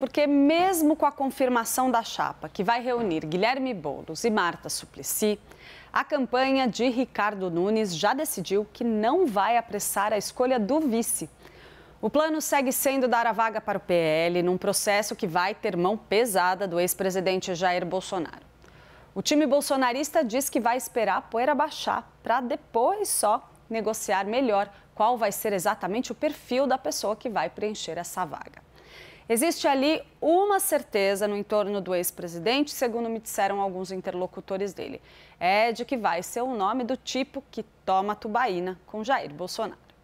Porque mesmo com a confirmação da chapa, que vai reunir Guilherme Boulos e Marta Suplicy, a campanha de Ricardo Nunes já decidiu que não vai apressar a escolha do vice. O plano segue sendo dar a vaga para o PL num processo que vai ter mão pesada do ex-presidente Jair Bolsonaro. O time bolsonarista diz que vai esperar a poeira baixar para depois só negociar melhor qual vai ser exatamente o perfil da pessoa que vai preencher essa vaga. Existe ali uma certeza no entorno do ex-presidente, segundo me disseram alguns interlocutores dele. É de que vai ser o nome do tipo que toma tubaína com Jair Bolsonaro.